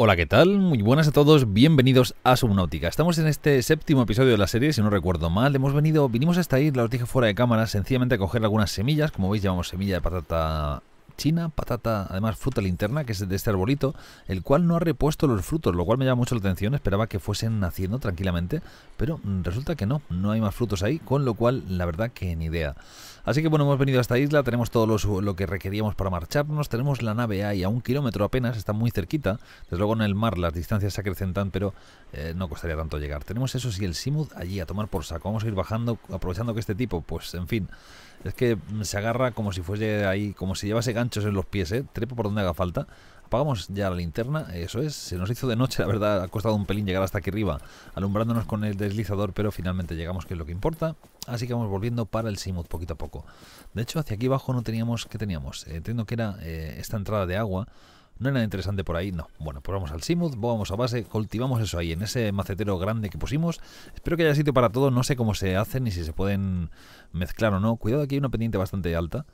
Hola, ¿qué tal? Muy buenas a todos, bienvenidos a Subnautica. Estamos en este séptimo episodio de la serie, si no recuerdo mal. Hemos venido, vinimos hasta ahí, la os dije fuera de cámara, sencillamente a coger algunas semillas. Como veis, llevamos semilla de patata china, patata, además fruta linterna, que es de este arbolito, el cual no ha repuesto los frutos, lo cual me llama mucho la atención, esperaba que fuesen naciendo tranquilamente, pero mm, resulta que no, no hay más frutos ahí, con lo cual la verdad que ni idea. Así que bueno, hemos venido a esta isla, tenemos todo lo que requeríamos para marcharnos, tenemos la nave ahí a un kilómetro apenas, está muy cerquita, desde luego en el mar las distancias se acrecentan, pero eh, no costaría tanto llegar. Tenemos eso y el Simud allí a tomar por saco, vamos a ir bajando, aprovechando que este tipo, pues en fin... Es que se agarra como si fuese ahí, como si llevase ganchos en los pies, ¿eh? Trepa por donde haga falta. Apagamos ya la linterna, eso es. Se nos hizo de noche, la verdad, ha costado un pelín llegar hasta aquí arriba, alumbrándonos con el deslizador, pero finalmente llegamos, que es lo que importa. Así que vamos volviendo para el Simut poquito a poco. De hecho, hacia aquí abajo no teníamos, ¿qué teníamos? Eh, entiendo que era eh, esta entrada de agua no hay nada interesante por ahí, no. Bueno, pues vamos al Simuth, vamos a base, cultivamos eso ahí, en ese macetero grande que pusimos. Espero que haya sitio para todo, no sé cómo se hacen ni si se pueden mezclar o no. Cuidado, aquí hay una pendiente bastante alta.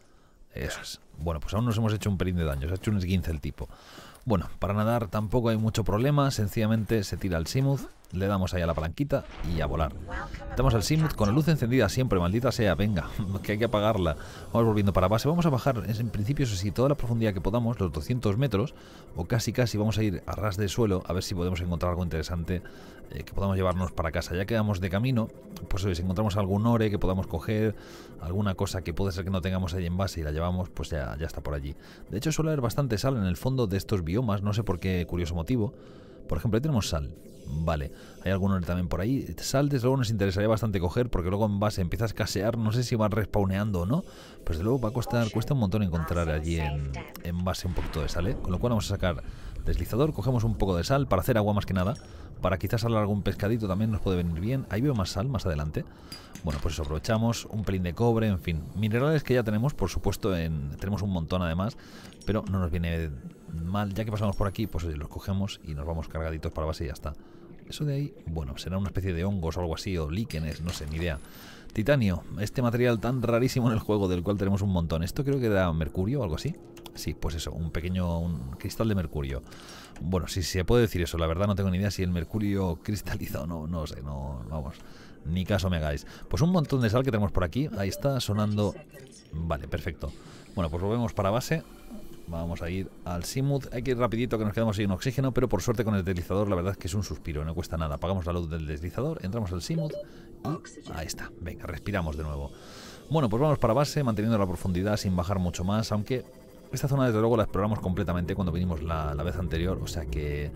Eso es. Bueno, pues aún nos hemos hecho un pelín de daño, se ha hecho un esguince el tipo. Bueno, para nadar tampoco hay mucho problema, sencillamente se tira el Simuth, le damos ahí a la palanquita y a volar. Estamos al Simuth con la luz encendida siempre, maldita sea, venga, que hay que apagarla. Vamos volviendo para base, vamos a bajar en principio, eso sí, toda la profundidad que podamos, los 200 metros, o casi casi vamos a ir a ras de suelo, a ver si podemos encontrar algo interesante eh, que podamos llevarnos para casa. Ya quedamos de camino, pues si encontramos algún ore que podamos coger, alguna cosa que puede ser que no tengamos ahí en base y la llevamos, pues ya, ya está por allí. De hecho suele haber bastante sal en el fondo de estos biomas, no sé por qué curioso motivo. Por ejemplo, ahí tenemos sal. Vale, hay algún ore también por ahí. Sal, desde luego, nos interesaría bastante coger porque luego en base empieza a escasear. No sé si va respawneando o no, Pues desde luego va a costar, cuesta un montón encontrar allí en, en base un poquito de sal. ¿eh? Con lo cual, vamos a sacar deslizador, cogemos un poco de sal para hacer agua más que nada, para quizás hablar algún pescadito también nos puede venir bien. Ahí veo más sal más adelante. Bueno, pues eso aprovechamos, un pelín de cobre, en fin. Minerales que ya tenemos, por supuesto, en, tenemos un montón además, pero no nos viene mal. Ya que pasamos por aquí, pues los cogemos y nos vamos cargaditos para base y ya está. Eso de ahí, bueno, será una especie de hongos o algo así, o líquenes, no sé, ni idea. Titanio, este material tan rarísimo en el juego del cual tenemos un montón. Esto creo que da mercurio o algo así. Sí, pues eso, un pequeño un cristal de mercurio. Bueno, si sí, se puede decir eso, la verdad no tengo ni idea si el mercurio cristaliza o no, no sé, no, vamos, ni caso me hagáis. Pues un montón de sal que tenemos por aquí, ahí está sonando, vale, perfecto. Bueno, pues volvemos para base, vamos a ir al Simuth, hay que ir rapidito que nos quedamos sin oxígeno, pero por suerte con el deslizador la verdad es que es un suspiro, no cuesta nada. Apagamos la luz del deslizador, entramos al simud y ahí está, venga, respiramos de nuevo. Bueno, pues vamos para base, manteniendo la profundidad sin bajar mucho más, aunque esta zona, desde luego, la exploramos completamente cuando vinimos la, vez anterior, o sea que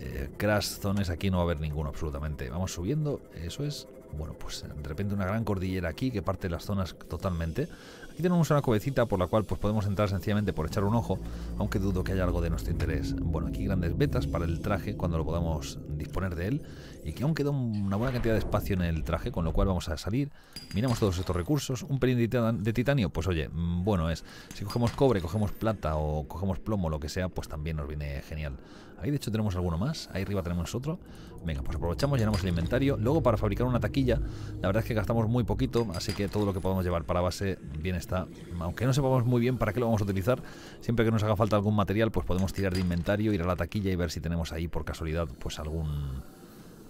eh, crash zones aquí no va a haber ninguno absolutamente. Vamos subiendo, eso es. Bueno, pues de repente una gran cordillera aquí que parte las zonas totalmente. Aquí tenemos una cobecita por la cual pues, podemos entrar sencillamente por echar un ojo, aunque dudo que haya algo de nuestro interés. Bueno, aquí grandes vetas para el traje cuando lo podamos disponer de él, y que aún queda una buena cantidad de espacio en el traje, con lo cual vamos a salir, miramos todos estos recursos, un pelín de titanio, pues oye, mm, bueno es, si cogemos cobre, cogemos plata o cogemos plomo, lo que sea, pues también nos viene genial. Ahí de hecho tenemos alguno más, ahí arriba tenemos otro. Venga, pues aprovechamos, llenamos el inventario. Luego para fabricar una taquilla, la verdad es que gastamos muy poquito, así que todo lo que podamos llevar para base bien está. Aunque no sepamos muy bien para qué lo vamos a utilizar, siempre que nos haga falta algún material, pues podemos tirar de inventario, ir a la taquilla y ver si tenemos ahí por casualidad pues algún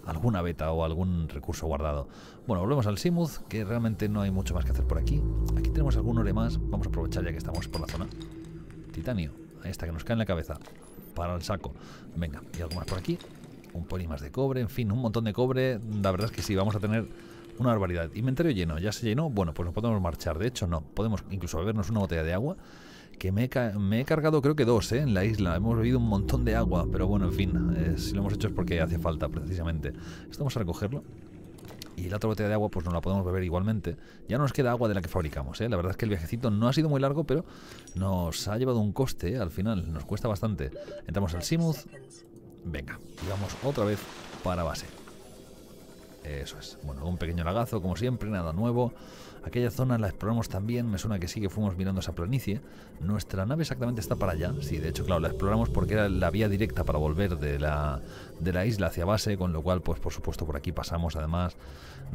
alguna beta o algún recurso guardado. Bueno, volvemos al Simuth, que realmente no hay mucho más que hacer por aquí. Aquí tenemos algún ore más, vamos a aprovechar ya que estamos por la zona. Titanio, ahí está, que nos cae en la cabeza para el saco. Venga, y algo más por aquí. Un poli más de cobre, en fin, un montón de cobre. La verdad es que sí, vamos a tener una barbaridad. Inventario lleno, ya se llenó. Bueno, pues nos podemos marchar. De hecho, no. Podemos incluso bebernos una botella de agua. Que me he, cargado creo que dos, ¿eh? En la isla. Hemos bebido un montón de agua. Pero bueno, en fin. Eh, si lo hemos hecho es porque hace falta, precisamente. Estamos a recogerlo y la otra botella de agua pues no la podemos beber igualmente. Ya nos queda agua de la que fabricamos, ¿eh? La verdad es que el viajecito no ha sido muy largo, pero nos ha llevado un coste ¿eh? al final, nos cuesta bastante. Entramos al Simuth. Venga, y vamos otra vez para base. Eso es. Bueno, un pequeño lagazo, como siempre, nada nuevo. Aquella zona la exploramos también, me suena que sí que fuimos mirando esa planicie. Nuestra nave exactamente está para allá, sí, de hecho, claro, la exploramos porque era la vía directa para volver de la, de la isla hacia base, con lo cual, pues por supuesto, por aquí pasamos además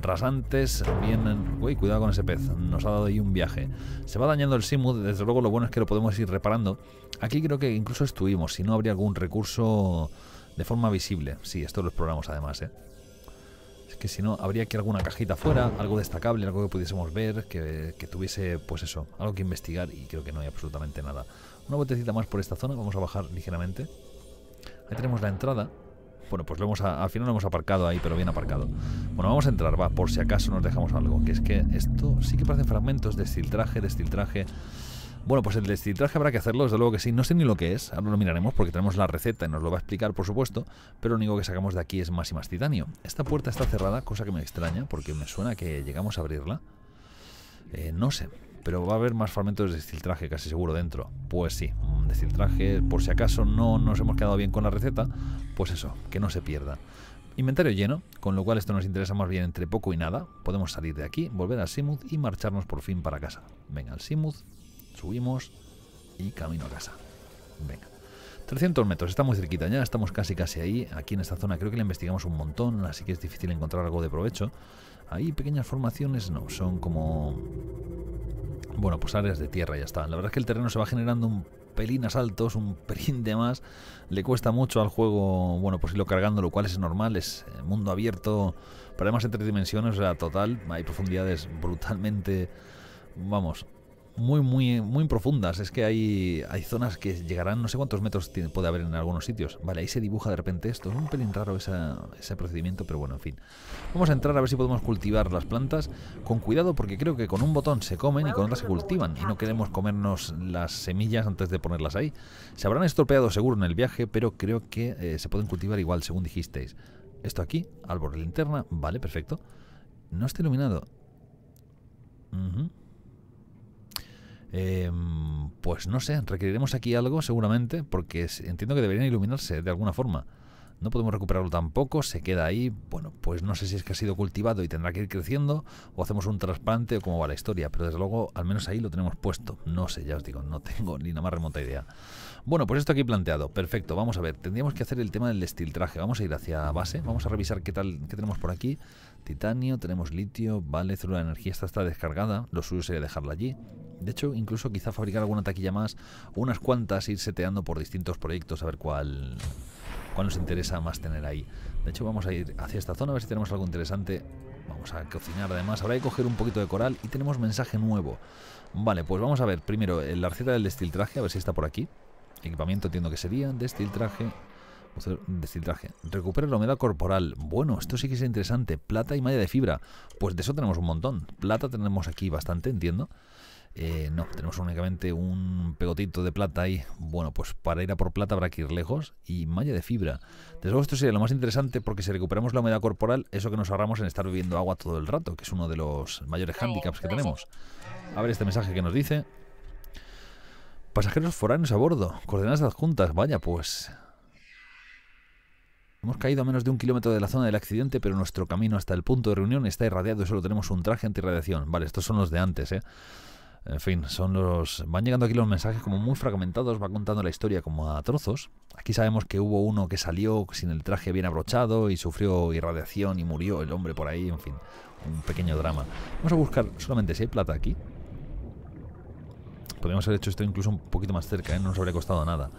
rasantes, vienen... Uy, cuidado con ese pez, nos ha dado ahí un viaje. Se va dañando el Simu, desde luego lo bueno es que lo podemos ir reparando. Aquí creo que incluso estuvimos, si no habría algún recurso de forma visible. Sí, esto lo exploramos además, ¿eh? que si no habría que alguna cajita fuera, algo destacable, algo que pudiésemos ver, que, tuviese, pues eso, algo que investigar y creo que no hay absolutamente nada. Una botecita más por esta zona, vamos a bajar ligeramente. Ahí tenemos la entrada, bueno, pues lo hemos, al final lo hemos aparcado ahí, pero bien aparcado. Bueno, vamos a entrar, va, por si acaso nos dejamos algo. Que es que esto sí que parece fragmentos de estiltraje, de estiltraje. Bueno, pues el destiltraje habrá que hacerlo, desde luego que sí. No sé ni lo que es, ahora lo miraremos porque tenemos la receta y nos lo va a explicar, por supuesto, pero lo único que sacamos de aquí es más y más titanio. Esta puerta está cerrada, cosa que me extraña porque me suena que llegamos a abrirla. Eh, no sé, pero va a haber más fragmentos de destiltraje casi seguro dentro. Pues sí, mm, destiltraje, por si acaso no nos hemos quedado bien con la receta, pues eso, que no se pierda. Inventario lleno, con lo cual esto nos interesa más bien entre poco y nada. Podemos salir de aquí, volver al Simuth y marcharnos por fin para casa. Venga, al Simuth subimos y camino a casa. Venga. 300 metros, está muy cerquita ya, estamos casi casi ahí, aquí en esta zona creo que la investigamos un montón, así que es difícil encontrar algo de provecho. Hay pequeñas formaciones, no, son como... Bueno, pues áreas de tierra, ya está. La verdad es que el terreno se va generando un pelín a saltos, un pelín de más. Le cuesta mucho al juego, bueno, pues irlo cargando, lo cual es normal, es eh, mundo abierto, pero además en tres dimensiones, o sea, total, hay profundidades brutalmente, vamos, muy, muy, muy profundas. Es que hay, hay zonas que llegarán, no sé cuántos metros puede haber en algunos sitios. Vale, ahí se dibuja de repente esto. Es un pelín raro ese procedimiento, pero bueno, en fin. Vamos a entrar a ver si podemos cultivar las plantas con cuidado, porque creo que con un botón se comen y con otra se cultivan. Y no queremos comernos las semillas antes de ponerlas ahí. Se habrán estropeado seguro en el viaje, pero creo que eh, se pueden cultivar igual, según dijisteis. Esto aquí, árbol de linterna, vale, perfecto. No está iluminado. Em, pues no sé, requeriremos aquí algo seguramente, porque entiendo que deberían iluminarse de alguna forma. No podemos recuperarlo tampoco, se queda ahí. Bueno, pues no sé si es que ha sido cultivado y tendrá que ir creciendo, o hacemos un trasplante o cómo va la historia, pero desde luego al menos ahí lo tenemos puesto. No sé, ya os digo, no tengo ni la más remota idea. Bueno, pues esto aquí planteado. Perfecto, vamos a ver. Tendríamos que hacer el tema del estiltraje. Vamos a ir hacia base, vamos a revisar qué tal, qué tenemos por aquí. Titanio, tenemos litio, vale, célula de energía, esta está descargada. Lo suyo sería dejarla allí. De hecho, incluso quizá fabricar alguna taquilla más, unas cuantas, ir seteando por distintos proyectos a ver cuál, cuál nos interesa más tener ahí. De hecho, vamos a ir hacia esta zona a ver si tenemos algo interesante. Vamos a cocinar además. Habrá que coger un poquito de coral y tenemos mensaje nuevo. Vale, pues vamos a ver primero la receta del destiltraje, a ver si está por aquí. Equipamiento entiendo que sería, destiltraje, destiltraje. Recupera la humedad corporal. Bueno, esto sí que es interesante. Plata y malla de fibra. Pues de eso tenemos un montón. Plata tenemos aquí bastante, entiendo. Eh, no, tenemos únicamente un pegotito de plata ahí. Bueno, pues para ir a por plata habrá que ir lejos. Y malla de fibra. Desde luego esto sería lo más interesante porque si recuperamos la humedad corporal, eso que nos ahorramos en estar bebiendo agua todo el rato, que es uno de los mayores oh, hándicaps que tenemos. A ver este mensaje que nos dice. Pasajeros foráneos a bordo. Coordenadas adjuntas. Vaya, pues... Hemos caído a menos de un kilómetro de la zona del accidente, pero nuestro camino hasta el punto de reunión está irradiado y solo tenemos un traje antirradiación. Vale, estos son los de antes, ¿eh? En fin, son los. Van llegando aquí los mensajes como muy fragmentados, va contando la historia como a trozos. Aquí sabemos que hubo uno que salió sin el traje bien abrochado y sufrió irradiación y murió el hombre por ahí, en fin, un pequeño drama. Vamos a buscar solamente si hay plata aquí. Podríamos haber hecho esto incluso un poquito más cerca, ¿eh? no nos habría costado nada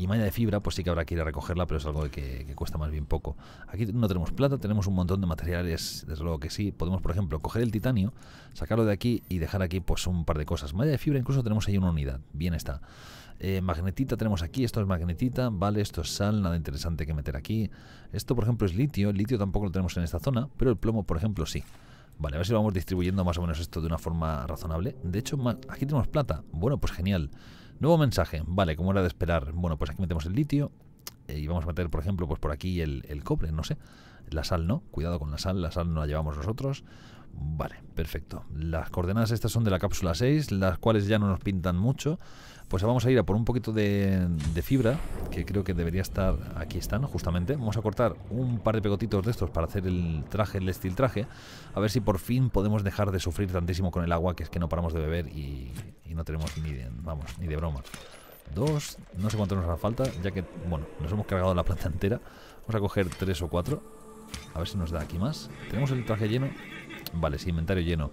y malla de fibra, pues sí que habrá que ir a recogerla, pero es algo que, que, cuesta más bien poco. Aquí no tenemos plata, tenemos un montón de materiales, desde luego que sí. Podemos, por ejemplo, coger el titanio, sacarlo de aquí y dejar aquí pues un par de cosas. Malla de fibra incluso tenemos ahí una unidad, bien está. Eh, magnetita tenemos aquí, esto es magnetita, vale, esto es sal, nada interesante que meter aquí. Esto, por ejemplo, es litio, el litio tampoco lo tenemos en esta zona, pero el plomo, por ejemplo, sí. Vale, a ver si vamos distribuyendo más o menos esto de una forma razonable. De hecho, aquí tenemos plata. Bueno, pues genial. Nuevo mensaje, vale, como era de esperar. Bueno, pues aquí metemos el litio eh, y vamos a meter, por ejemplo, pues por aquí el, el cobre, no sé. La sal no, cuidado con la sal, la sal no la llevamos nosotros. Vale, perfecto. Las coordenadas estas son de la cápsula 6, las cuales ya no nos pintan mucho. Pues vamos a ir a por un poquito de, fibra, que creo que debería estar, aquí ¿no? justamente. Vamos a cortar un par de pegotitos de estos para hacer el traje, el estil traje. A ver si por fin podemos dejar de sufrir tantísimo con el agua, que es que no paramos de beber y, y no tenemos ni de, vamos, ni de broma. Dos, no sé cuánto nos hará falta, ya que, bueno, nos hemos cargado la planta entera. Vamos a coger tres o cuatro. A ver si nos da aquí más. ¿Tenemos el traje lleno? Vale, sí, inventario lleno.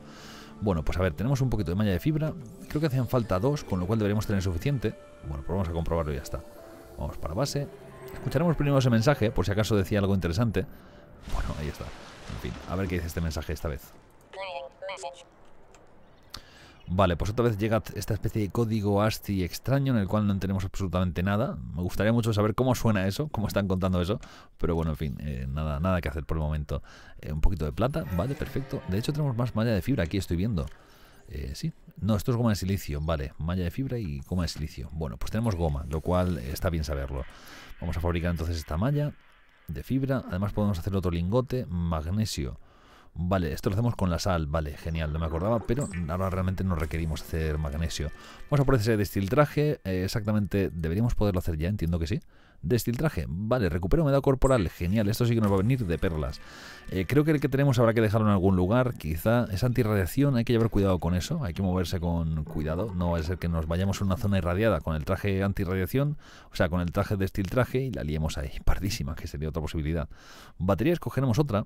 Bueno, pues a ver, tenemos un poquito de malla de fibra. Creo que hacían falta dos, con lo cual deberíamos tener suficiente. Bueno, pues vamos a comprobarlo y ya está. Vamos para base. Escucharemos primero ese mensaje, por si acaso decía algo interesante. Bueno, ahí está. En fin, a ver qué dice este mensaje esta vez. Vale, pues otra vez llega esta especie de código ASCII extraño en el cual no tenemos absolutamente nada. Me gustaría mucho saber cómo suena eso, cómo están contando eso. Pero bueno, en fin, eh, nada, nada que hacer por el momento. Eh, un poquito de plata, vale, perfecto. De hecho, tenemos más malla de fibra, aquí estoy viendo. Eh, sí, no, esto es goma de silicio, vale, malla de fibra y goma de silicio. Bueno, pues tenemos goma, lo cual está bien saberlo. Vamos a fabricar entonces esta malla de fibra. Además podemos hacer otro lingote, magnesio Vale, esto lo hacemos con la sal, vale, genial, no me acordaba, pero ahora realmente no requerimos hacer magnesio. Vamos a por ese destiltraje, eh, exactamente, deberíamos poderlo hacer ya, entiendo que sí. Destiltraje, vale, recupero humedad corporal, genial, esto sí que nos va a venir de perlas. Eh, creo que el que tenemos habrá que dejarlo en algún lugar, quizá es antirradiación, hay que llevar cuidado con eso, hay que moverse con cuidado, no va a ser que nos vayamos a una zona irradiada con el traje antirradiación, o sea, con el traje destiltraje y la liemos ahí, pardísima, que sería otra posibilidad. batería escogeremos otra,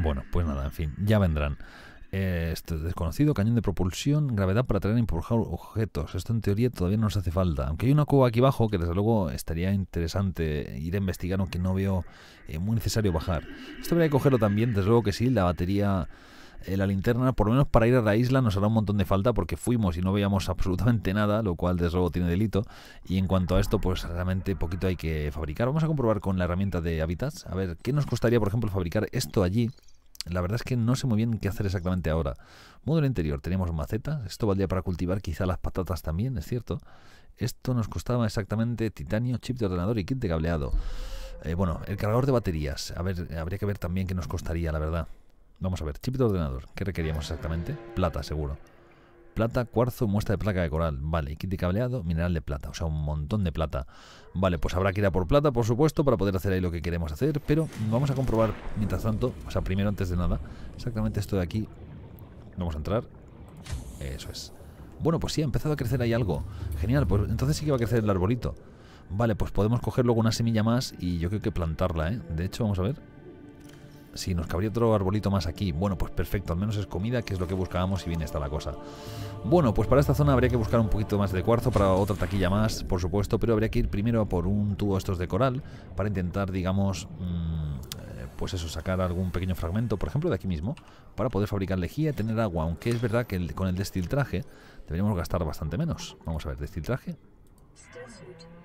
Bueno, pues nada, en fin, ya vendrán. Eh, este desconocido, cañón de propulsión, gravedad para traer e empujar objetos. Esto en teoría todavía no nos hace falta. Aunque hay una cueva aquí abajo que desde luego estaría interesante ir a investigar, aunque no veo eh, muy necesario bajar. Esto habría que cogerlo también, desde luego que sí, la batería eh, la linterna, por lo menos para ir a la isla nos hará un montón de falta porque fuimos y no veíamos absolutamente nada, lo cual desde luego tiene delito. Y en cuanto a esto, pues realmente poquito hay que fabricar. Vamos a comprobar con la herramienta de Habitats, a ver qué nos costaría, por ejemplo, fabricar esto allí la verdad es que no sé muy bien qué hacer exactamente ahora. Módulo interior, tenemos macetas. Esto valdría para cultivar quizá las patatas también, es cierto. Esto nos costaba exactamente titanio, chip de ordenador y kit de cableado. Eh, bueno, el cargador de baterías. A ver, habría que ver también qué nos costaría, la verdad. Vamos a ver, chip de ordenador. ¿Qué requeríamos exactamente? Plata, seguro plata, cuarzo, muestra de placa de coral. Vale, kit de cableado, mineral de plata. O sea, un montón de plata. Vale, pues habrá que ir a por plata, por supuesto, para poder hacer ahí lo que queremos hacer. Pero vamos a comprobar, mientras tanto, o sea, primero antes de nada, exactamente esto de aquí. Vamos a entrar. Eso es. Bueno, pues sí, ha empezado a crecer ahí algo. Genial, pues entonces sí que va a crecer el arbolito. Vale, pues podemos coger luego una semilla más y yo creo que plantarla, ¿eh? De hecho, vamos a ver. Si nos cabría otro arbolito más aquí. Bueno, pues perfecto, al menos es comida, que es lo que buscábamos y bien está la cosa. Bueno, pues para esta zona habría que buscar un poquito más de cuarzo, para otra taquilla más, por supuesto, pero habría que ir primero por un tubo estos de coral para intentar, digamos... Mm, eh, pues eso, sacar algún pequeño fragmento, por ejemplo, de aquí mismo, para poder fabricar lejía y tener agua, aunque es verdad que con el destiltraje deberíamos gastar bastante menos. Vamos a ver, destiltraje,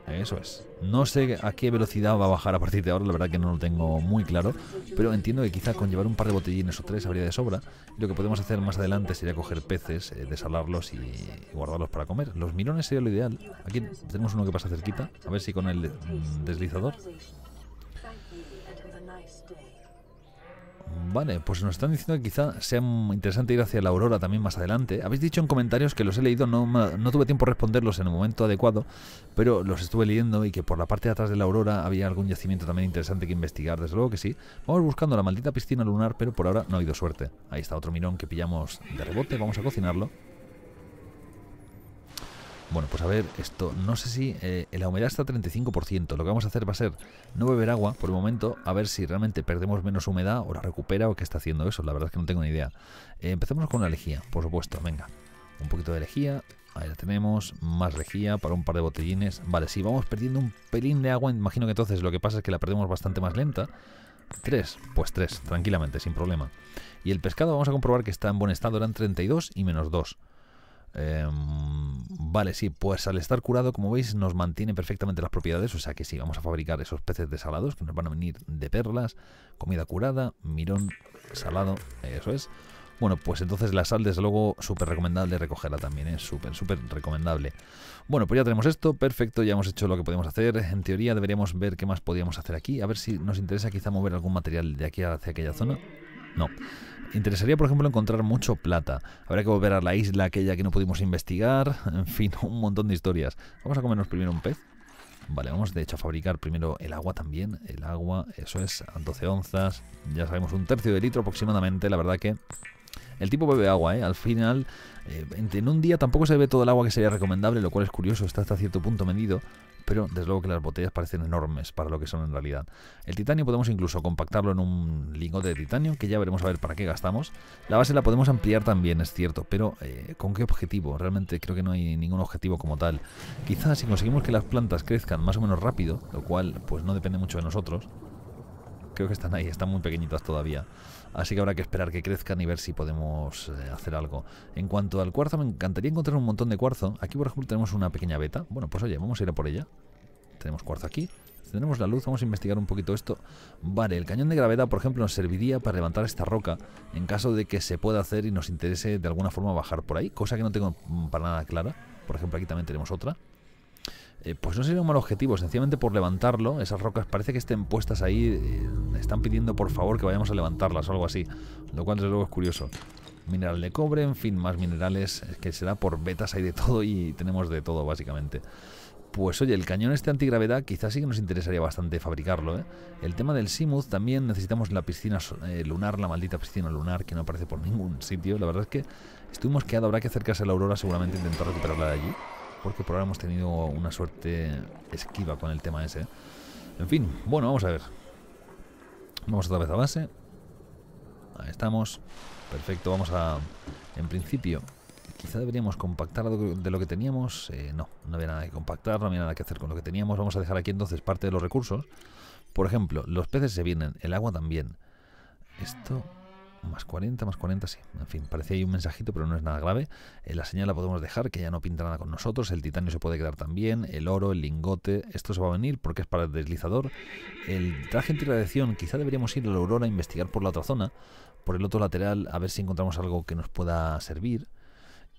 eso es. No sé a qué velocidad va a bajar a partir de ahora, la verdad que no lo tengo muy claro, pero entiendo que quizá con llevar un par de botellines o tres habría de sobra. Y lo que podemos hacer más adelante sería coger peces, eh, desalarlos y, y, guardarlos para comer. Los mirones sería lo ideal. Aquí tenemos uno que pasa cerquita, a ver si con el mm, deslizador Vale, pues nos están diciendo que quizá sea interesante ir hacia la aurora también más adelante. Habéis dicho en comentarios que los he leído, no, tuve tiempo de responderlos en el momento adecuado, pero los estuve leyendo y que por la parte de atrás de la aurora había algún yacimiento también interesante que investigar, desde luego que sí. Vamos buscando la maldita piscina lunar, pero por ahora no ha habido suerte. Ahí está otro mirón que pillamos de rebote, vamos a cocinarlo. Bueno, pues a ver, esto, no sé si eh, la humedad está a 35%, lo que vamos a hacer va a ser no beber agua por el momento, a ver si realmente perdemos menos humedad o la recupera o qué está haciendo eso, la verdad es que no tengo ni idea. Eh, empecemos con la lejía, por supuesto, venga, un poquito de lejía, ahí la tenemos, más lejía para un par de botellines, vale, si vamos perdiendo un pelín de agua, imagino que entonces lo que pasa es que la perdemos bastante más lenta, ¿Tres? Pues tres, tranquilamente, sin problema. Y el pescado vamos a comprobar que está en buen estado, eran 32 y menos 2. Em, vale, sí, pues al estar curado, como veis, nos mantiene perfectamente las propiedades. O sea que sí, vamos a fabricar esos peces desalados que nos van a venir de perlas, comida curada, mirón salado, eso es. Bueno, pues entonces la sal, desde luego, súper recomendable recogerla también, es ¿eh? súper, súper recomendable. Bueno, pues ya tenemos esto, perfecto, ya hemos hecho lo que podemos hacer. En teoría deberíamos ver qué más podíamos hacer aquí, a ver si nos interesa quizá mover algún material de aquí hacia aquella zona. No. Interesaría, por ejemplo, encontrar mucho plata. Habrá que volver a la isla aquella que no pudimos investigar. En fin, un montón de historias. Vamos a comernos primero un pez. Vale, vamos de hecho a fabricar primero el agua también. El agua, eso es, 12 onzas. Ya sabemos, un tercio de litro aproximadamente. La verdad que el tipo bebe agua, ¿eh? Al final eh, en un día tampoco se ve todo el agua que sería recomendable, lo cual es curioso, está hasta cierto punto medido, pero desde luego que las botellas parecen enormes para lo que son en realidad. El titanio podemos incluso compactarlo en un lingote de titanio, que ya veremos a ver para qué gastamos. La base la podemos ampliar también, es cierto, pero eh, ¿con qué objetivo? Realmente creo que no hay ningún objetivo como tal. Quizás si conseguimos que las plantas crezcan más o menos rápido, lo cual pues no depende mucho de nosotros, creo que están ahí, están muy pequeñitas todavía. Así que habrá que esperar que crezcan y ver si podemos eh, hacer algo. En cuanto al cuarzo, me encantaría encontrar un montón de cuarzo. Aquí, por ejemplo, tenemos una pequeña beta. Bueno, pues oye, vamos a ir a por ella. Tenemos cuarzo aquí. Tenemos la luz, vamos a investigar un poquito esto. Vale, el cañón de gravedad, por ejemplo, nos serviría para levantar esta roca en caso de que se pueda hacer y nos interese de alguna forma bajar por ahí, cosa que no tengo mm, para nada clara. Por ejemplo, aquí también tenemos otra. Eh, pues no sería un mal objetivo, sencillamente por levantarlo, esas rocas parece que estén puestas ahí, eh, están pidiendo por favor que vayamos a levantarlas o algo así, lo cual desde luego es curioso. Mineral de cobre, en fin, más minerales, que será por betas, hay de todo y tenemos de todo básicamente. Pues oye, el cañón este antigravedad quizás sí que nos interesaría bastante fabricarlo, ¿eh? El tema del Simuth también necesitamos la piscina eh, lunar, la maldita piscina lunar que no aparece por ningún sitio. La verdad es que estuvimos mosqueado, habrá que acercarse a la aurora seguramente intentar recuperarla de allí porque por ahora hemos tenido una suerte esquiva con el tema ese. En fin, bueno, vamos a ver. Vamos otra vez a base. Ahí estamos. Perfecto, vamos a... En principio, quizá deberíamos compactar de lo que teníamos. Eh, no, no había nada que compactar, no había nada que hacer con lo que teníamos. Vamos a dejar aquí entonces parte de los recursos. Por ejemplo, los peces se vienen, el agua también. Esto más 40, más 40, sí. En fin, parecía ahí un mensajito, pero no es nada grave. Eh, la señal la podemos dejar, que ya no pinta nada con nosotros. El titanio se puede quedar también. El oro, el lingote. Esto se va a venir porque es para el deslizador. El traje antirradiación, quizá deberíamos ir a la aurora a investigar por la otra zona. Por el otro lateral, a ver si encontramos algo que nos pueda servir.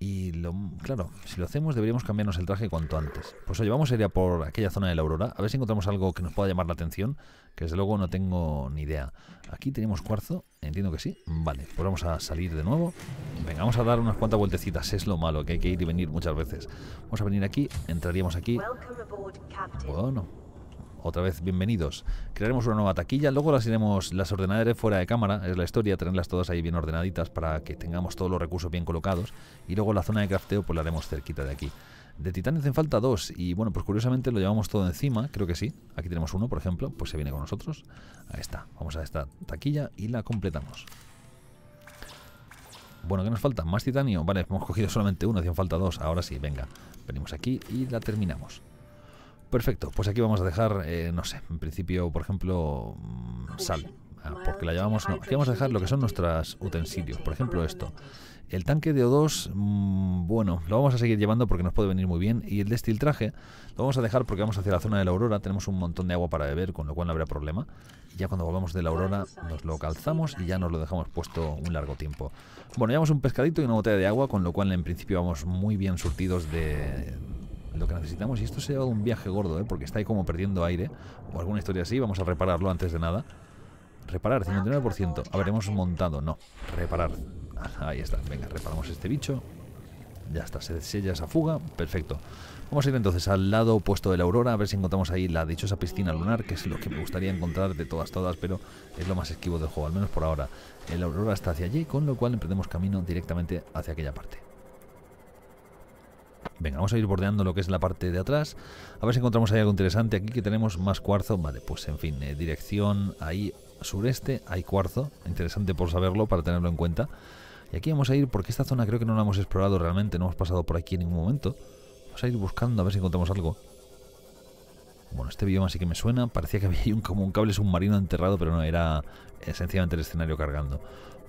Y lo, claro, si lo hacemos deberíamos cambiarnos el traje cuanto antes. Pues oye, vamos a ir por aquella zona de la aurora, a ver si encontramos algo que nos pueda llamar la atención, que desde luego no tengo ni idea. Aquí tenemos cuarzo, entiendo que sí. Vale, pues vamos a salir de nuevo. Venga, vamos a dar unas cuantas vueltecitas, es lo malo, que hay que ir y venir muchas veces. Vamos a venir aquí, entraríamos aquí. Bueno, otra vez bienvenidos. Crearemos una nueva taquilla, luego las iremos, las ordenaré fuera de cámara, es la historia, tenerlas todas ahí bien ordenaditas para que tengamos todos los recursos bien colocados y luego la zona de crafteo pues la haremos cerquita de aquí. De titanio hacen falta dos y bueno, pues curiosamente lo llevamos todo encima, creo que sí. Aquí tenemos uno, por ejemplo, pues se viene con nosotros. Ahí está, vamos a esta taquilla y la completamos. Bueno, ¿qué nos falta? ¿Más titanio? Vale, hemos cogido solamente uno, hacían falta dos. Ahora sí, venga. Venimos aquí y la terminamos. Perfecto, pues aquí vamos a dejar, eh, no sé, en principio, por ejemplo, mm, sal, ah, porque la llevamos... no, aquí vamos a dejar lo que son nuestros utensilios, por ejemplo esto. El tanque de O2, mm, bueno, lo vamos a seguir llevando porque nos puede venir muy bien. Y el destiltraje lo vamos a dejar porque vamos hacia la zona de la aurora. Tenemos un montón de agua para beber, con lo cual no habrá problema. Ya cuando volvamos de la aurora nos lo calzamos y ya nos lo dejamos puesto un largo tiempo. Bueno, llevamos un pescadito y una botella de agua, con lo cual en principio vamos muy bien surtidos de, lo que necesitamos, y esto se ha dado un viaje gordo, ¿eh? porque está ahí como perdiendo aire, o alguna historia así, vamos a repararlo antes de nada. Reparar, 59%, hemos montado, no, reparar. Ah, ahí está, venga, reparamos este bicho. Ya está, se sella esa fuga, perfecto. Vamos a ir entonces al lado opuesto de la aurora, a ver si encontramos ahí la dichosa piscina lunar, que es lo que me gustaría encontrar de todas, todas, pero es lo más esquivo del juego, al menos por ahora. La aurora está hacia allí, con lo cual emprendemos camino directamente hacia aquella parte. Venga, vamos a ir bordeando lo que es la parte de atrás. A ver si encontramos ahí algo interesante. Aquí que tenemos más cuarzo. Vale, pues en fin, eh, dirección ahí sureste hay cuarzo. Interesante por saberlo, para tenerlo en cuenta. Y aquí vamos a ir, porque esta zona creo que no la hemos explorado realmente. No hemos pasado por aquí en ningún momento. Vamos a ir buscando a ver si encontramos algo. Bueno, este bioma sí que me suena. Parecía que había un, como un cable submarino enterrado, pero no, era sencillamente el escenario cargando.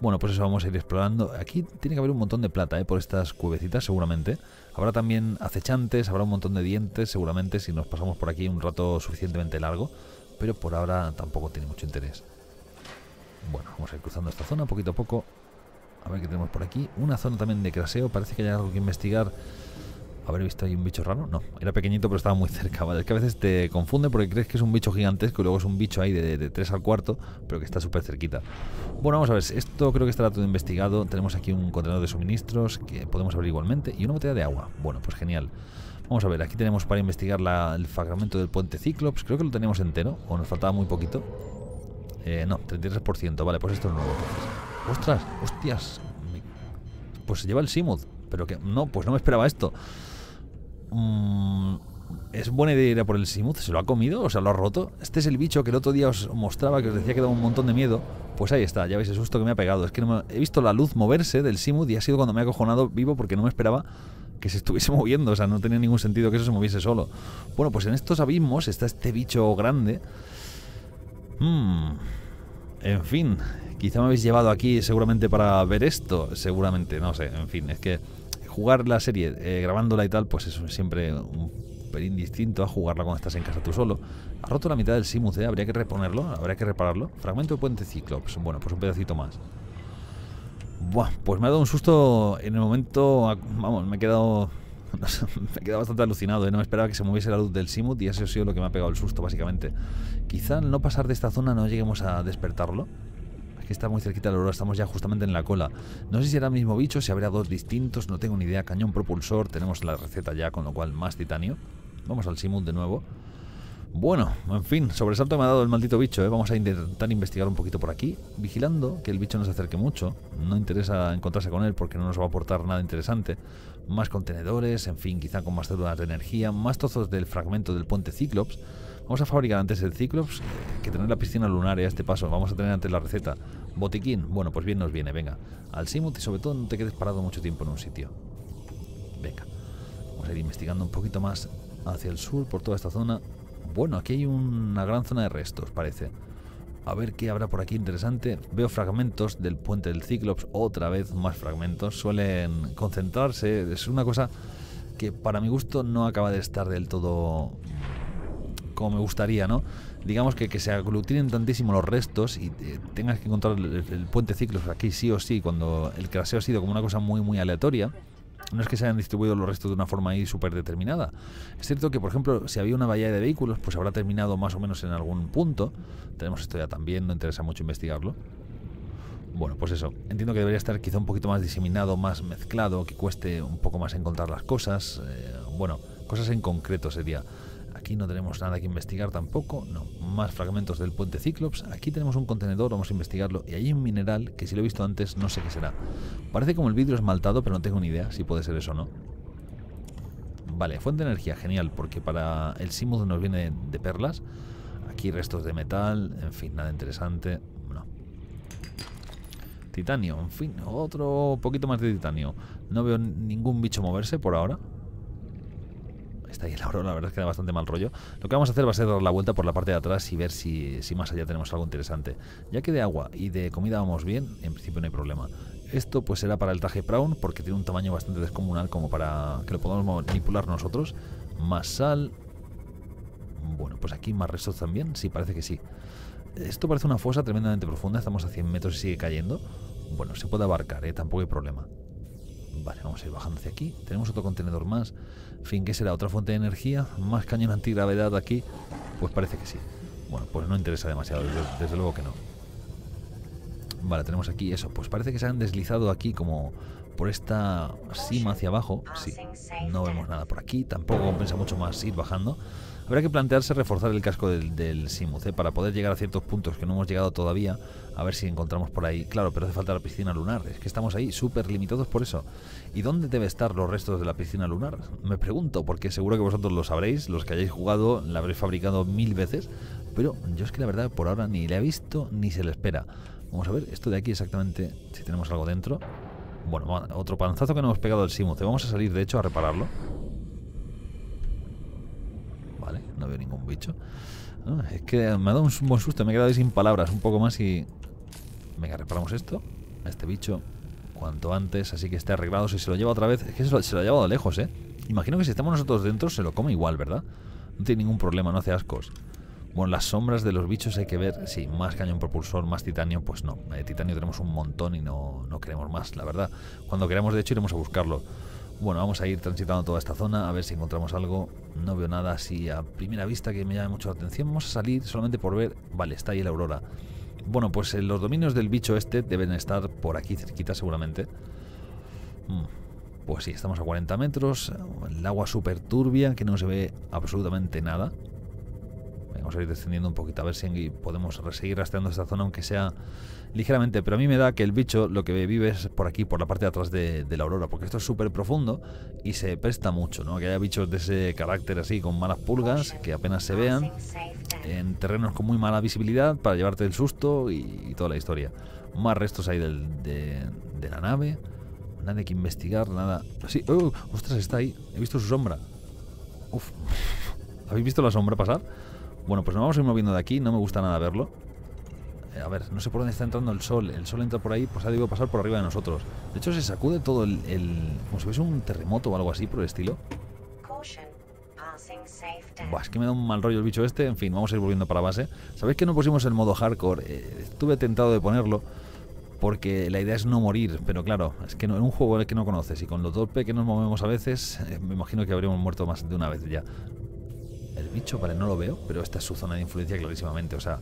Bueno, pues eso vamos a ir explorando. Aquí tiene que haber un montón de plata, ¿eh? Por estas cuevecitas, seguramente. Habrá también acechantes, habrá un montón de dientes, seguramente, si nos pasamos por aquí un rato suficientemente largo. Pero por ahora tampoco tiene mucho interés. Bueno, vamos a ir cruzando esta zona poquito a poco. A ver qué tenemos por aquí. Una zona también de craseo. Parece que hay algo que investigar haber visto ahí un bicho raro. No, era pequeñito pero estaba muy cerca, ¿vale? Es que a veces te confunde porque crees que es un bicho gigantesco y luego es un bicho ahí de, de 3 al cuarto, pero que está súper cerquita. Bueno, vamos a ver, esto creo que estará todo investigado. Tenemos aquí un contenedor de suministros que podemos abrir igualmente y una botella de agua. Bueno, pues genial. Vamos a ver, aquí tenemos para investigar el fragmento del puente Cyclops. Creo que lo tenemos entero, o nos faltaba muy poquito. Eh, no, 33%. Vale, pues esto es nuevo. ¡Ostras! ¡Hostias! Pues se lleva el Simud Pero que... No, pues no me esperaba esto. Mm, es buena idea ir a por el Simuth. ¿Se lo ha comido? ¿O sea, lo ha roto? Este es el bicho que el otro día os mostraba, que os decía que daba un montón de miedo. Pues ahí está, ya veis el susto que me ha pegado. Es que he visto la luz moverse del Simuth y ha sido cuando me ha acojonado vivo porque no me esperaba que se estuviese moviendo. O sea, no tenía ningún sentido que eso se moviese solo. Bueno, pues en estos abismos está este bicho grande. Mm, en fin, quizá me habéis llevado aquí seguramente para ver esto. Seguramente, no sé. En fin, es que jugar la serie eh, grabándola y tal, pues es siempre un pelín distinto a jugarla cuando estás en casa tú solo. Ha roto la mitad del Simuth, ¿eh? habría que reponerlo, habría que repararlo. Fragmento de puente Cyclops, bueno, pues un pedacito más. Buah, pues me ha dado un susto en el momento, vamos, me he quedado... me he quedado bastante alucinado, ¿eh? no me esperaba que se moviese la luz del Simut y eso ha sido lo que me ha pegado el susto, básicamente. Quizá al no pasar de esta zona no lleguemos a despertarlo que está muy cerquita la aurora, estamos ya justamente en la cola. No sé si era el mismo bicho, si habrá dos distintos, no tengo ni idea. Cañón propulsor, tenemos la receta ya, con lo cual más titanio. Vamos al simul de nuevo. Bueno, en fin, sobresalto me ha dado el maldito bicho, ¿eh? Vamos a intentar investigar un poquito por aquí, vigilando que el bicho no se acerque mucho. No interesa encontrarse con él porque no nos va a aportar nada interesante. Más contenedores, en fin, quizá con más células de energía, más trozos del fragmento del puente Cyclops. Vamos a fabricar antes el Cyclops pues, que tener la piscina lunar a este paso. Vamos a tener antes la receta. Botiquín. Bueno, pues bien nos viene. Venga. Al Simut y sobre todo no te quedes parado mucho tiempo en un sitio. Venga. Vamos a ir investigando un poquito más hacia el sur por toda esta zona. Bueno, aquí hay una gran zona de restos, parece. A ver qué habrá por aquí interesante. Veo fragmentos del puente del Ciclops, otra vez más fragmentos. Suelen concentrarse. Es una cosa que para mi gusto no acaba de estar del todo como me gustaría, ¿no? Digamos que, que se aglutinen tantísimo los restos y eh, tengas que encontrar el, puente ciclos aquí sí o sí, cuando el craseo ha sido como una cosa muy, muy aleatoria. No es que se hayan distribuido los restos de una forma ahí súper determinada. Es cierto que, por ejemplo, si había una valla de vehículos, pues habrá terminado más o menos en algún punto. Tenemos esto ya también, no interesa mucho investigarlo. Bueno, pues eso. Entiendo que debería estar quizá un poquito más diseminado, más mezclado, que cueste un poco más encontrar las cosas. Eh, bueno, cosas en concreto sería. Aquí no tenemos nada que investigar tampoco, no. Más fragmentos del puente Cyclops. Aquí tenemos un contenedor, vamos a investigarlo. Y hay un mineral que si lo he visto antes no sé qué será. Parece como el vidrio esmaltado, pero no tengo ni idea si puede ser eso o no. Vale, fuente de energía, genial, porque para el símodo nos viene de perlas. Aquí restos de metal, en fin, nada interesante. No. Titanio, en fin, otro poquito más de titanio. No veo ningún bicho moverse por ahora está ahí el la verdad es que da bastante mal rollo. Lo que vamos a hacer va a ser dar la vuelta por la parte de atrás y ver si, más allá tenemos algo interesante. Ya que de agua y de comida vamos bien, en principio no hay problema. Esto pues será para el traje Prawn porque tiene un tamaño bastante descomunal como para que lo podamos manipular nosotros. Más sal. Bueno, pues aquí más restos también. Sí, parece que sí. Esto parece una fosa tremendamente profunda. Estamos a 100 metros y sigue cayendo. Bueno, se puede abarcar, ¿eh? tampoco hay problema. Vale, vamos a ir bajando hacia aquí. Tenemos otro contenedor más. fin, ¿qué será? ¿Otra fuente de energía? ¿Más cañón antigravedad aquí? Pues parece que sí. Bueno, pues no interesa demasiado, desde, luego que no. Vale, tenemos aquí eso. Pues parece que se han deslizado aquí como por esta cima hacia abajo. Sí, no vemos nada por aquí. Tampoco compensa mucho más ir bajando. Habrá que plantearse reforzar el casco del, del Simuce para poder llegar a ciertos puntos que no hemos llegado todavía a ver si encontramos por ahí. Claro, pero hace falta la piscina lunar. Es que estamos ahí súper limitados por eso. ¿Y dónde debe estar los restos de la piscina lunar? Me pregunto, porque seguro que vosotros lo sabréis, los que hayáis jugado, la habréis fabricado mil veces. Pero yo es que la verdad por ahora ni le he visto ni se le espera. Vamos a ver esto de aquí exactamente, si tenemos algo dentro. Bueno, otro panzazo que no hemos pegado al Simuth. Vamos a salir, de hecho, a repararlo. Vale, no veo ningún bicho. Ah, es que me ha dado un buen susto, me he quedado sin palabras un poco más y... Venga, reparamos esto, a este bicho, cuanto antes, así que esté arreglado. Si se lo lleva otra vez, es que se lo, ha llevado lejos, ¿eh? Imagino que si estamos nosotros dentro se lo come igual, ¿verdad? No tiene ningún problema, no hace ascos. Bueno, las sombras de los bichos hay que ver. Sí, más cañón propulsor, más titanio, pues no. De eh, titanio tenemos un montón y no, no queremos más, la verdad. Cuando queremos, de hecho, iremos a buscarlo. Bueno, vamos a ir transitando toda esta zona a ver si encontramos algo. No veo nada así a primera vista que me llame mucho la atención. Vamos a salir solamente por ver... Vale, está ahí la aurora. Bueno, pues eh, los dominios del bicho este deben estar por aquí cerquita seguramente. Mm, pues sí, estamos a 40 metros. El agua súper turbia que no se ve absolutamente nada. Vamos a ir descendiendo un poquito a ver si podemos seguir rastreando esta zona aunque sea ligeramente, pero a mí me da que el bicho lo que vive es por aquí, por la parte de atrás de, la aurora, porque esto es súper profundo y se presta mucho, ¿no? Que haya bichos de ese carácter así, con malas pulgas, que apenas se vean, en terrenos con muy mala visibilidad, para llevarte el susto y, toda la historia. Más restos ahí del, de, la nave, nada que investigar, nada... Sí, oh, ostras, está ahí, he visto su sombra. Uf, ¿habéis visto la sombra pasar? Bueno, pues nos vamos a ir moviendo de aquí, no me gusta nada verlo. Eh, a ver, no sé por dónde está entrando el sol, el sol entra por ahí, pues ha debido pasar por arriba de nosotros. De hecho, se sacude todo el, como si fuese un terremoto o algo así por el estilo. Buah, es que me da un mal rollo el bicho este. En fin, vamos a ir volviendo para base. ¿Sabéis que no pusimos el modo hardcore? Eh, estuve tentado de ponerlo porque la idea es no morir, pero claro, es que no, en un juego el que no conoces y con lo torpe que nos movemos a veces, eh, me imagino que habríamos muerto más de una vez ya. El bicho, vale, no lo veo, pero esta es su zona de influencia clarísimamente, o sea,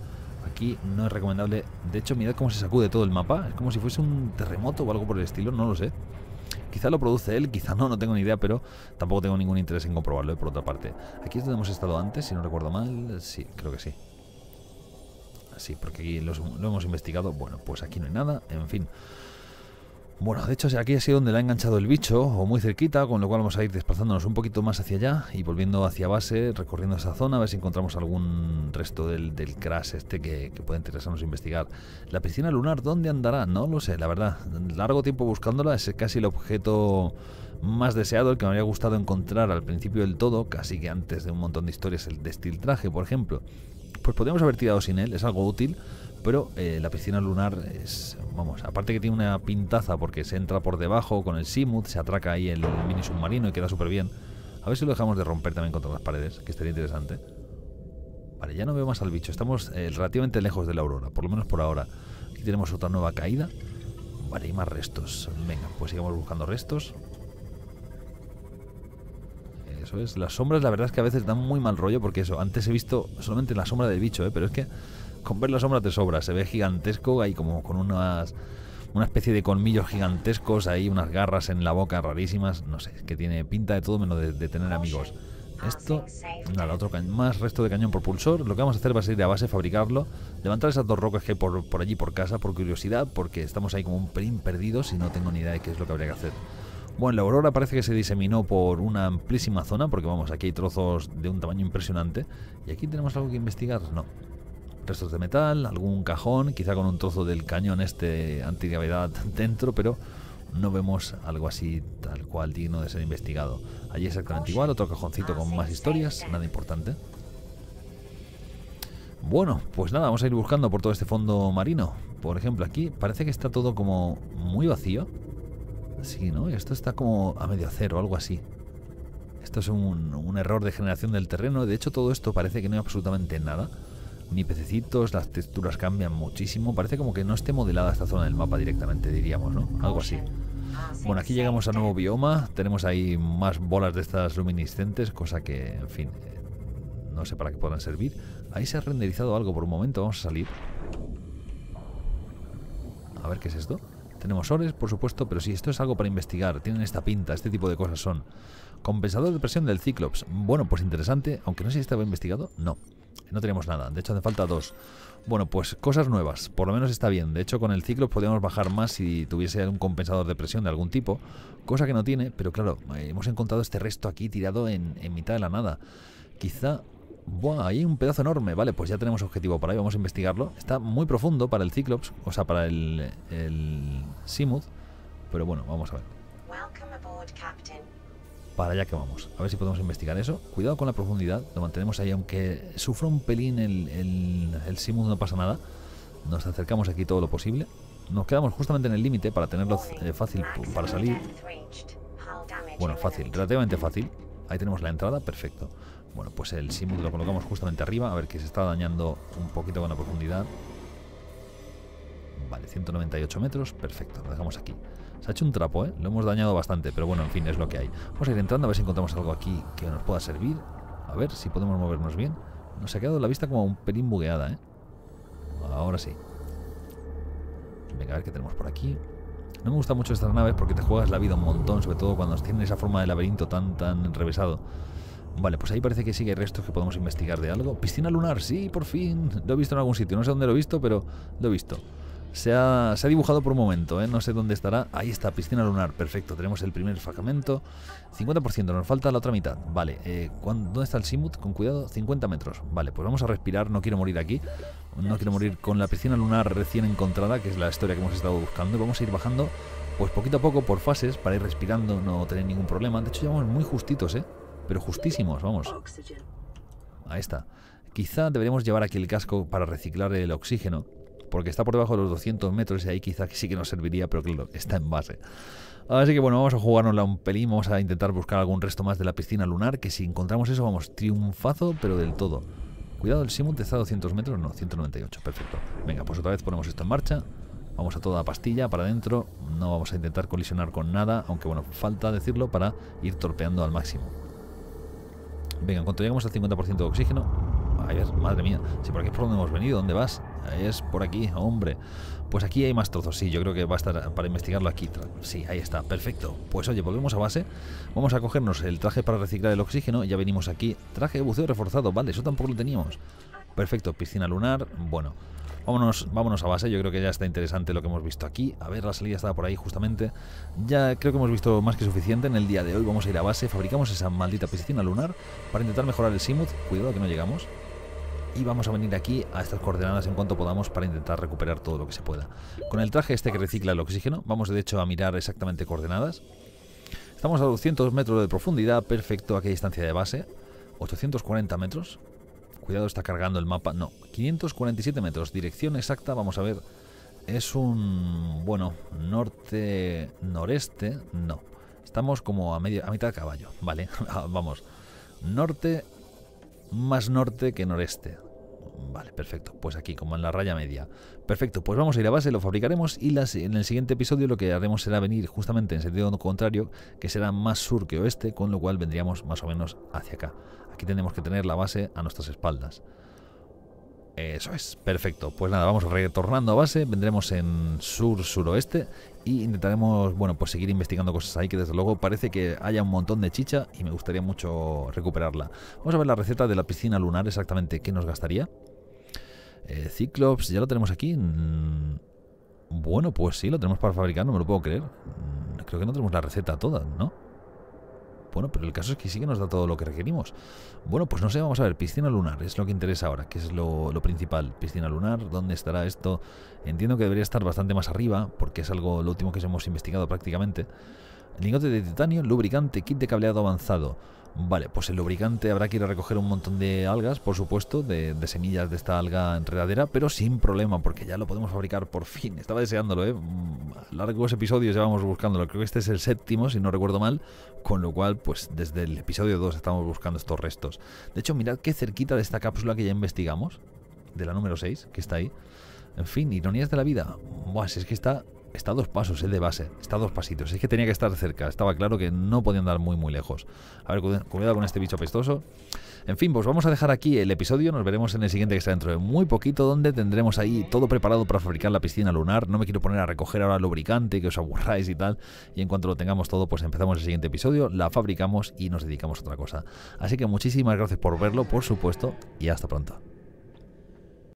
Aquí no es recomendable. De hecho, mirad cómo se sacude todo el mapa. Es como si fuese un terremoto o algo por el estilo, no lo sé. Quizá lo produce él, quizá no, no tengo ni idea, pero tampoco tengo ningún interés en comprobarlo, eh, por otra parte. Aquí es donde hemos estado antes, si no recuerdo mal. Sí, creo que sí. Así, porque aquí lo hemos investigado. Bueno, pues aquí no hay nada. En fin. Bueno, de hecho aquí ha sido donde la ha enganchado el bicho, o muy cerquita, con lo cual vamos a ir desplazándonos un poquito más hacia allá y volviendo hacia base, recorriendo esa zona, a ver si encontramos algún resto del, del crash este que, que puede interesarnos investigar. La piscina lunar, ¿dónde andará? No lo sé, la verdad. Largo tiempo buscándola, es casi el objeto más deseado, el que me habría gustado encontrar al principio del todo, casi que antes de un montón de historias, el traje por ejemplo. Pues podríamos haber tirado sin él, es algo útil pero eh, la piscina lunar es, vamos, aparte que tiene una pintaza porque se entra por debajo con el simut, se atraca ahí el mini submarino y queda súper bien. A ver si lo dejamos de romper también contra las paredes, que estaría interesante. Vale, ya no veo más al bicho, estamos eh, relativamente lejos de la aurora, por lo menos por ahora. Aquí tenemos otra nueva caída. Vale, y más restos. Venga, pues sigamos buscando restos. Eso es, las sombras la verdad es que a veces dan muy mal rollo porque eso, antes he visto solamente la sombra del bicho, ¿eh? pero es que con ver la sombra te sobra. Se ve gigantesco, hay como con unas una especie de colmillos gigantescos hay unas garras en la boca rarísimas, no sé, que tiene pinta de todo menos de, tener amigos. Esto, nada, otro más resto de cañón propulsor. Lo que vamos a hacer va a ser ir a base, fabricarlo, levantar esas dos rocas que hay por, por allí por casa, por curiosidad, porque estamos ahí como un pelín perdidos y no tengo ni idea de qué es lo que habría que hacer. Bueno, la aurora parece que se diseminó por una amplísima zona, porque vamos, aquí hay trozos de un tamaño impresionante. ¿Y aquí tenemos algo que investigar? No, restos de metal, algún cajón, quizá con un trozo del cañón este antigravedad dentro, pero no vemos algo así tal cual digno de ser investigado. Allí exactamente igual, otro cajoncito con más historias, nada importante. Bueno, pues nada, vamos a ir buscando por todo este fondo marino. Por ejemplo, aquí parece que está todo como muy vacío. Sí, ¿no? Esto está como a medio cero, algo así. Esto es un, un error de generación del terreno. De hecho, todo esto parece que no hay absolutamente nada ni pececitos, las texturas cambian muchísimo. Parece como que no esté modelada esta zona del mapa directamente, diríamos, ¿no? Algo así. Bueno, aquí llegamos a nuevo bioma. Tenemos ahí más bolas de estas luminiscentes, cosa que, en fin, eh, no sé para qué puedan servir. Ahí se ha renderizado algo por un momento. Vamos a salir. A ver qué es esto. Tenemos ores, por supuesto, pero si esto es algo para investigar. Tienen esta pinta, este tipo de cosas son. Compensador de presión del Cyclops. Bueno, pues interesante, aunque no sé si estaba investigado, no. No tenemos nada, de hecho hace falta dos. Bueno, pues cosas nuevas, por lo menos está bien. De hecho, con el Cyclops podríamos bajar más si tuviese un compensador de presión de algún tipo, cosa que no tiene, pero claro, eh, hemos encontrado este resto aquí tirado en, en mitad de la nada. Quizá Buah, hay un pedazo enorme. Vale, pues ya tenemos objetivo por ahí, vamos a investigarlo. Está muy profundo para el Cyclops, o sea, para el, el Pero bueno, vamos a ver. Para allá que vamos. A ver si podemos investigar eso. Cuidado con la profundidad, lo mantenemos ahí. Aunque sufra un pelín el, el, no pasa nada. Nos acercamos aquí todo lo posible. Nos quedamos justamente en el límite para tenerlo eh, fácil para salir. Bueno, fácil, relativamente fácil. Ahí tenemos la entrada, perfecto. Bueno, pues el símbolo lo colocamos justamente arriba, a ver que se está dañando un poquito con la profundidad. Vale, 198 metros, perfecto, lo dejamos aquí. Se ha hecho un trapo, ¿eh? Lo hemos dañado bastante, pero bueno, en fin, es lo que hay. Vamos a ir entrando a ver si encontramos algo aquí que nos pueda servir. A ver si podemos movernos bien. Nos ha quedado la vista como un pelín bugueada, ¿eh? Ahora sí. Venga, a ver qué tenemos por aquí. No me gustan mucho estas naves porque te juegas la vida un montón, sobre todo cuando tienen esa forma de laberinto tan, tan enrevesado. Vale, pues ahí parece que sigue restos que podemos investigar de algo. Piscina lunar, sí, por fin. Lo he visto en algún sitio. No sé dónde lo he visto, pero lo he visto. Se ha, dibujado por un momento, ¿eh? no sé dónde estará. Ahí está, piscina lunar, perfecto. Tenemos el primer fragmento. 50%, nos falta la otra mitad. Vale, eh, ¿dónde está el Simut? Con cuidado, 50 metros. Vale, pues vamos a respirar, no quiero morir aquí. No quiero morir con la piscina lunar recién encontrada, que es la historia que hemos estado buscando. Vamos a ir bajando, pues poquito a poco, por fases, para ir respirando, no tener ningún problema. De hecho, vamos muy justitos, ¿eh? Pero justísimos, vamos. Ahí está. Quizá deberíamos llevar aquí el casco para reciclar el oxígeno. Porque está por debajo de los 200 metros y ahí quizá sí que nos serviría, pero claro, está en base. Así que bueno, vamos a jugárnosla un pelín, vamos a intentar buscar algún resto más de la piscina lunar, que si encontramos eso, vamos, triunfazo, pero del todo. Cuidado, el Simut está a 200 metros, no, 198, perfecto. Venga, pues otra vez ponemos esto en marcha. Vamos a toda pastilla para adentro, no vamos a intentar colisionar con nada, aunque bueno, falta decirlo para ir torpeando al máximo. Venga, en cuanto llegamos al 50% de oxígeno... A madre mía, si por aquí es por donde hemos venido, ¿dónde vas? Es por aquí, hombre. Pues aquí hay más trozos, sí, yo creo que va a estar para investigarlo aquí. Sí, ahí está, perfecto. Pues oye, volvemos a base. Vamos a cogernos el traje para reciclar el oxígeno, ya venimos aquí. Traje de buceo reforzado, vale, eso tampoco lo teníamos. Perfecto, piscina lunar, bueno... Vámonos, vámonos a base, yo creo que ya está interesante lo que hemos visto aquí. A ver, la salida estaba por ahí justamente. Ya creo que hemos visto más que suficiente en el día de hoy. Vamos a ir a base, fabricamos esa maldita piscina lunar para intentar mejorar el Simuth. Cuidado que no llegamos. Y vamos a venir aquí a estas coordenadas en cuanto podamos para intentar recuperar todo lo que se pueda. Con el traje este que recicla el oxígeno, vamos de hecho a mirar exactamente coordenadas. Estamos a 200 metros de profundidad, perfecto, aquí hay distancia de base. 840 metros, Cuidado, está cargando el mapa. No, 547 metros. Dirección exacta, vamos a ver. Es un, bueno, norte, noreste, no. Estamos como a, media, a mitad de caballo, ¿vale? Ah, vamos. Norte, más norte que noreste. Vale, perfecto. Pues aquí, como en la raya media. Perfecto, pues vamos a ir a base, lo fabricaremos y las, en el siguiente episodio lo que haremos será venir justamente en sentido contrario, que será más sur que oeste, con lo cual vendríamos más o menos hacia acá. Aquí tenemos que tener la base a nuestras espaldas. Eso es, perfecto. Pues nada, vamos retornando a base, vendremos en sur-suroeste y intentaremos, bueno, pues seguir investigando cosas ahí que desde luego parece que haya un montón de chicha y me gustaría mucho recuperarla. Vamos a ver la receta de la piscina lunar exactamente, ¿qué nos gastaría? Eh, Ciclops, ya lo tenemos aquí. Mm, bueno, pues sí, lo tenemos para fabricar, no me lo puedo creer. Mm, creo que no tenemos la receta toda, ¿no? Bueno, pero el caso es que sí que nos da todo lo que requerimos. Bueno, pues no sé, vamos a ver, piscina lunar, es lo que interesa ahora, que es lo, principal. Piscina lunar, ¿dónde estará esto? Entiendo que debería estar bastante más arriba, porque es algo lo último que hemos investigado prácticamente. Lingote de titanio, lubricante, kit de cableado avanzado. Vale, pues el lubricante habrá que ir a recoger un montón de algas, por supuesto, de, semillas de esta alga enredadera, pero sin problema, porque ya lo podemos fabricar por fin. Estaba deseándolo, ¿eh? Mm, largos episodios llevamos buscándolo. Creo que este es el séptimo, si no recuerdo mal, con lo cual, pues desde el episodio 2 estamos buscando estos restos. De hecho, mirad qué cerquita de esta cápsula que ya investigamos, de la número 6, que está ahí. En fin, ironías de la vida. Buah, si es que está está dos pasos el eh, de base, está dos pasitos. Es que tenía que estar cerca, estaba claro que no podían dar muy, muy lejos. A ver, cuidado con este bicho apestoso. En fin, pues vamos a dejar aquí el episodio, nos veremos en el siguiente que está dentro de muy poquito, donde tendremos ahí todo preparado para fabricar la piscina lunar. No me quiero poner a recoger ahora lubricante, que os aburráis y tal. Y en cuanto lo tengamos todo, pues empezamos el siguiente episodio, la fabricamos y nos dedicamos a otra cosa. Así que muchísimas gracias por verlo, por supuesto, y hasta pronto.